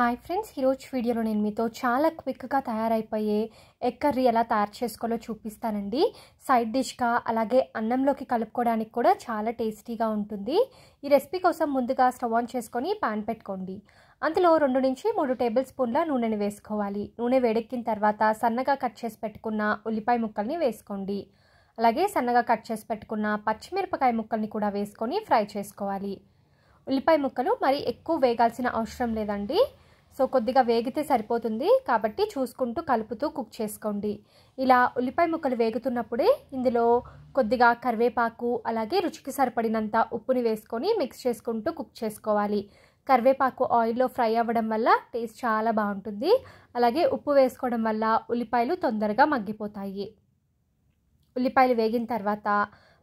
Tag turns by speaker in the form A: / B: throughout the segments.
A: hi friends ఈరోజు వీడియోలో నేను మీతో చాలా క్విక్గా తయారైపోయే ఎగ్ కర్రీ ఎలా తయారు చేసుకోవాలో చూపిస్తానండి సైడ్ డిష్గా అలాగే అన్నంలోకి కలుపుకోవడానికి కూడా చాలా టేస్టీగా ఉంటుంది ఈ రెసిపీ కోసం ముందుగా స్టవ్ ఆన్ చేసుకొని పాన్ పెట్టుకోండి అందులో రెండు నుంచి మూడు టేబుల్ స్పూన్ల నూనెని వేసుకోవాలి నూనె వేడెక్కిన తర్వాత సన్నగా కట్ చేసి పెట్టుకున్న ఉల్లిపాయ ముక్కల్ని వేసుకోండి అలాగే సన్నగా కట్ చేసి పెట్టుకున్న పచ్చిమిరపకాయ ముక్కల్ని కూడా వేసుకొని ఫ్రై చేసుకోవాలి ఉల్లిపాయ ముక్కలు మరి ఎక్కువ వేగాల్సిన అవసరం లేదండి సో కొద్దిగా వేగితే సరిపోతుంది కాబట్టి చూసుకుంటూ కలుపుతూ కుక్ చేసుకోండి ఇలా ఉల్లిపాయ ముక్కలు వేగుతున్నప్పుడే ఇందులో కొద్దిగా కరివేపాకు అలాగే రుచికి సరిపడినంత ఉప్పుని వేసుకొని మిక్స్ చేసుకుంటూ కుక్ చేసుకోవాలి కరివేపాకు ఆయిల్లో ఫ్రై అవ్వడం వల్ల టేస్ట్ చాలా బాగుంటుంది అలాగే ఉప్పు వేసుకోవడం వల్ల ఉల్లిపాయలు తొందరగా మగ్గిపోతాయి ఉల్లిపాయలు వేగిన తర్వాత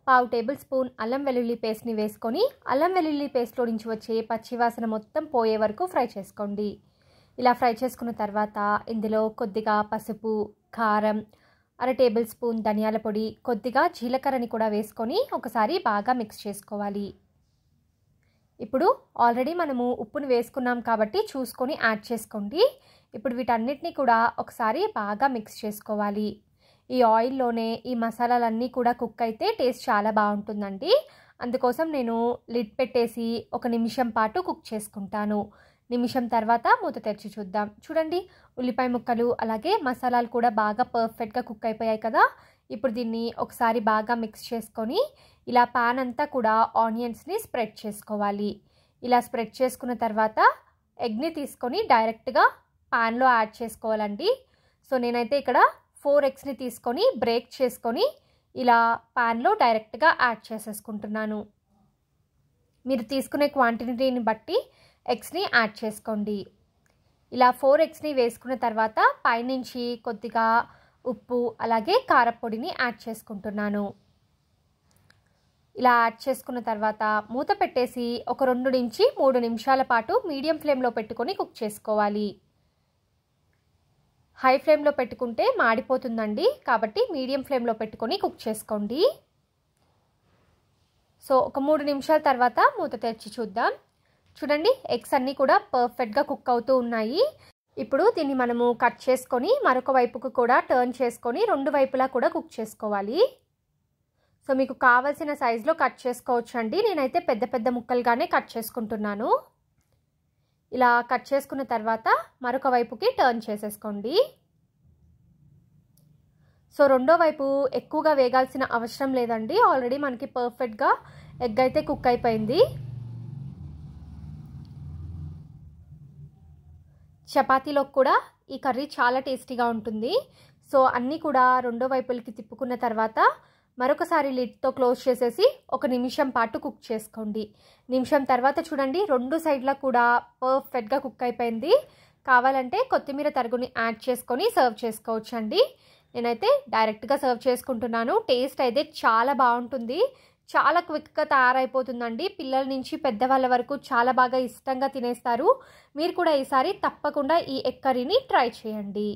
A: పావు టేబుల్ స్పూన్ అల్లం వెల్లుల్లి పేస్ట్ని వేసుకొని అల్లం వెల్లుల్లి పేస్ట్లో నుంచి వచ్చే పచ్చివాసన మొత్తం పోయే వరకు ఫ్రై చేసుకోండి ఇలా ఫ్రై చేసుకున్న తర్వాత ఇందులో కొద్దిగా పసుపు కారం అర టేబుల్ స్పూన్ ధనియాల పొడి కొద్దిగా జీలకర్రని కూడా వేసుకొని ఒకసారి బాగా మిక్స్ చేసుకోవాలి ఇప్పుడు ఆల్రెడీ మనము ఉప్పును వేసుకున్నాం కాబట్టి చూసుకొని యాడ్ చేసుకోండి ఇప్పుడు వీటన్నిటిని కూడా ఒకసారి బాగా మిక్స్ చేసుకోవాలి ఈ ఆయిల్లోనే ఈ మసాలాలన్నీ కూడా కుక్ అయితే టేస్ట్ చాలా బాగుంటుందండి అందుకోసం నేను లిడ్ పెట్టేసి ఒక నిమిషం పాటు కుక్ చేసుకుంటాను నిమిషం తర్వాత మూత తెరిచి చూద్దాం చూడండి ఉల్లిపాయ ముక్కలు అలాగే మసాలాలు కూడా బాగా పర్ఫెక్ట్గా కుక్ అయిపోయాయి కదా ఇప్పుడు దీన్ని ఒకసారి బాగా మిక్స్ చేసుకొని ఇలా పాన్ అంతా కూడా ఆనియన్స్ని స్ప్రెడ్ చేసుకోవాలి ఇలా స్ప్రెడ్ చేసుకున్న తర్వాత ఎగ్ని తీసుకొని డైరెక్ట్గా పాన్లో యాడ్ చేసుకోవాలండి సో నేనైతే ఇక్కడ ఫోర్ ఎగ్స్ని తీసుకొని బ్రేక్ చేసుకొని ఇలా పాన్లో డైరెక్ట్గా యాడ్ చేసేసుకుంటున్నాను మీరు తీసుకునే క్వాంటిటీని బట్టి ఎగ్స్ని యాడ్ చేసుకోండి ఇలా ఫోర్ ఎగ్స్ని వేసుకున్న తర్వాత పైనుంచి కొద్దిగా ఉప్పు అలాగే కారపొడిని యాడ్ చేసుకుంటున్నాను ఇలా యాడ్ చేసుకున్న తర్వాత మూత పెట్టేసి ఒక రెండు నుంచి మూడు నిమిషాల పాటు మీడియం ఫ్లేమ్లో పెట్టుకొని కుక్ చేసుకోవాలి హై ఫ్లేమ్లో పెట్టుకుంటే మాడిపోతుందండి కాబట్టి మీడియం ఫ్లేమ్లో పెట్టుకొని కుక్ చేసుకోండి సో ఒక మూడు నిమిషాల తర్వాత మూత తెచ్చి చూద్దాం చూడండి ఎగ్స్ అన్నీ కూడా పర్ఫెక్ట్గా కుక్ అవుతూ ఉన్నాయి ఇప్పుడు దీన్ని మనము కట్ చేసుకొని మరొక వైపుకు కూడా టర్న్ చేసుకొని రెండు వైపులా కూడా కుక్ చేసుకోవాలి సో మీకు కావలసిన సైజులో కట్ చేసుకోవచ్చు అండి నేనైతే పెద్ద పెద్ద ముక్కలుగానే కట్ చేసుకుంటున్నాను ఇలా కట్ చేసుకున్న తర్వాత మరొక వైపుకి టర్న్ చేసేసుకోండి సో రెండో వైపు ఎక్కువగా వేగాల్సిన అవసరం లేదండి ఆల్రెడీ మనకి పర్ఫెక్ట్గా ఎగ్ అయితే కుక్ అయిపోయింది చపాతీలోకి కూడా ఈ కర్రీ చాలా టేస్టీగా ఉంటుంది సో అన్నీ కూడా రెండో వైపులకి తిప్పుకున్న తర్వాత మరొకసారి లిడ్తో క్లోజ్ చేసేసి ఒక నిమిషం పాటు కుక్ చేసుకోండి నిమిషం తర్వాత చూడండి రెండు సైడ్లా కూడా పర్ఫెక్ట్గా కుక్ అయిపోయింది కావాలంటే కొత్తిమీర తరుగుని యాడ్ చేసుకొని సర్వ్ చేసుకోవచ్చండి నేనైతే డైరెక్ట్గా సర్వ్ చేసుకుంటున్నాను టేస్ట్ అయితే చాలా బాగుంటుంది చాలా క్విక్గా తయారైపోతుందండి పిల్లల నుంచి పెద్దవాళ్ళ వరకు చాలా బాగా ఇష్టంగా తినేస్తారు మీరు కూడా ఈసారి తప్పకుండా ఈ ఎక్కరిని ట్రై చేయండి